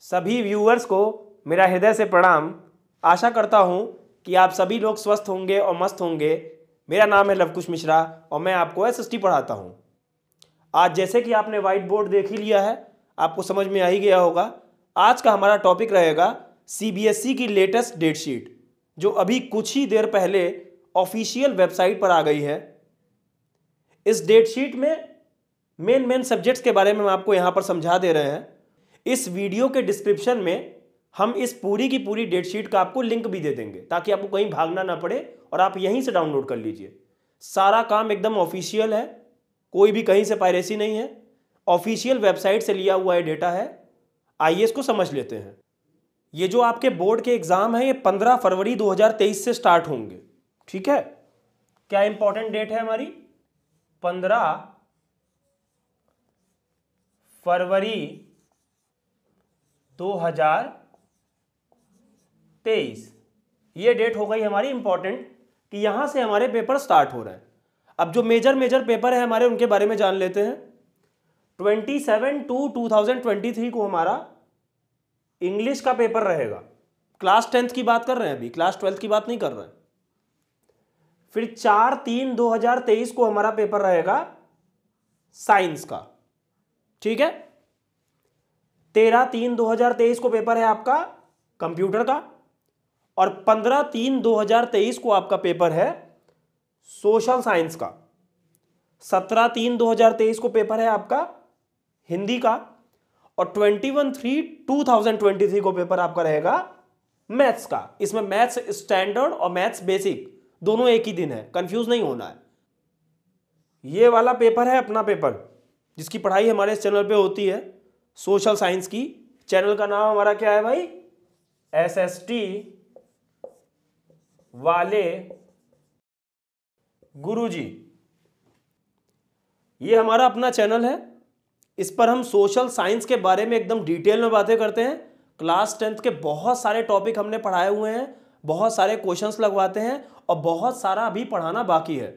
सभी व्यूअर्स को मेरा हृदय से प्रणाम आशा करता हूँ कि आप सभी लोग स्वस्थ होंगे और मस्त होंगे मेरा नाम है लवकुश मिश्रा और मैं आपको एस पढ़ाता हूँ आज जैसे कि आपने वाइट बोर्ड देख ही लिया है आपको समझ में आ ही गया होगा आज का हमारा टॉपिक रहेगा ई e की लेटेस्ट डेट शीट जो अभी कुछ ही देर पहले ऑफिशियल वेबसाइट पर आ गई है इस डेट शीट में मेन मेन सब्जेक्ट्स के बारे में हम आपको यहाँ पर समझा दे रहे हैं इस वीडियो के डिस्क्रिप्शन में हम इस पूरी की पूरी डेट शीट का आपको लिंक भी दे देंगे ताकि आपको कहीं भागना ना पड़े और आप यहीं से डाउनलोड कर लीजिए सारा काम एकदम ऑफिशियल है कोई भी कहीं से पायरेसी नहीं है ऑफिशियल वेबसाइट से लिया हुआ है डेटा है आइए इसको समझ लेते हैं ये जो आपके बोर्ड के एग्ज़ाम है ये 15 फरवरी 2023 से स्टार्ट होंगे ठीक है क्या इंपॉर्टेंट डेट है हमारी 15 फरवरी 2023 ये डेट हो गई हमारी इंपॉर्टेंट कि यहाँ से हमारे पेपर स्टार्ट हो रहे हैं अब जो मेजर मेजर पेपर है हमारे उनके बारे में जान लेते हैं twenty seven two two thousand twenty three को हमारा इंग्लिश का पेपर रहेगा क्लास टेंथ की बात कर रहे हैं अभी क्लास ट्वेल्थ की बात नहीं कर रहे हैं फिर चार तीन दो हजार तेईस को हमारा पेपर रहेगा साइंस का ठीक है तेरह तीन दो हजार तेईस को पेपर है आपका कंप्यूटर का और पंद्रह तीन दो हजार तेईस को आपका पेपर है सोशल साइंस का सत्रह तीन दो हजार तेईस को पेपर है आपका हिंदी का और twenty one three two thousand twenty three को पेपर आपका रहेगा मैथ्स का इसमें मैथ्स स्टैंडर्ड और मैथ्स बेसिक दोनों एक ही दिन है कंफ्यूज नहीं होना है ये वाला पेपर है अपना पेपर जिसकी पढ़ाई हमारे इस चैनल पे होती है सोशल साइंस की चैनल का नाम हमारा क्या है भाई एस एस टी वाले गुरुजी ये हमारा अपना चैनल है इस पर हम सोशल साइंस के बारे में एकदम डिटेल में बातें करते हैं क्लास टेंथ के बहुत सारे टॉपिक हमने पढ़ाए हुए हैं बहुत सारे क्वेश्चंस लगवाते हैं और बहुत सारा अभी पढ़ाना बाकी है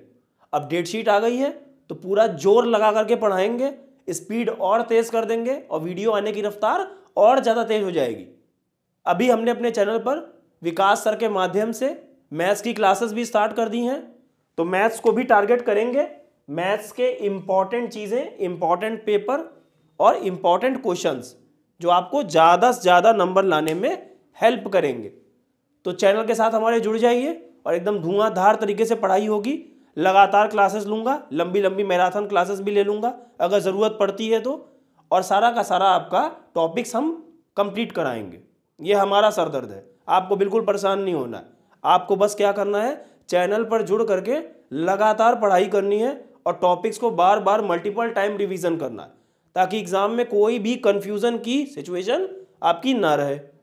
अब डेट शीट आ गई है तो पूरा जोर लगा करके पढ़ाएंगे स्पीड और तेज कर देंगे और वीडियो आने की रफ्तार और ज़्यादा तेज हो जाएगी अभी हमने अपने चैनल पर विकास सर के माध्यम से मैथ्स की क्लासेस भी स्टार्ट कर दी हैं तो मैथ्स को भी टारगेट करेंगे मैथ्स के इम्पॉर्टेंट चीज़ें इम्पॉर्टेंट पेपर और इम्पॉर्टेंट क्वेश्चंस जो आपको ज़्यादा से ज़्यादा नंबर लाने में हेल्प करेंगे तो चैनल के साथ हमारे जुड़ जाइए और एकदम धुआंधार तरीके से पढ़ाई होगी लगातार क्लासेस लूँगा लंबी लंबी मैराथन क्लासेस भी ले लूँगा अगर ज़रूरत पड़ती है तो और सारा का सारा आपका टॉपिक्स हम कंप्लीट कराएंगे ये हमारा सरदर्द है आपको बिल्कुल परेशान नहीं होना आपको बस क्या करना है चैनल पर जुड़ करके लगातार पढ़ाई करनी है और टॉपिक्स को बार बार मल्टीपल टाइम रिविजन करना है ताकि एग्ज़ाम में कोई भी कन्फ्यूज़न की सिचुएशन आपकी ना रहे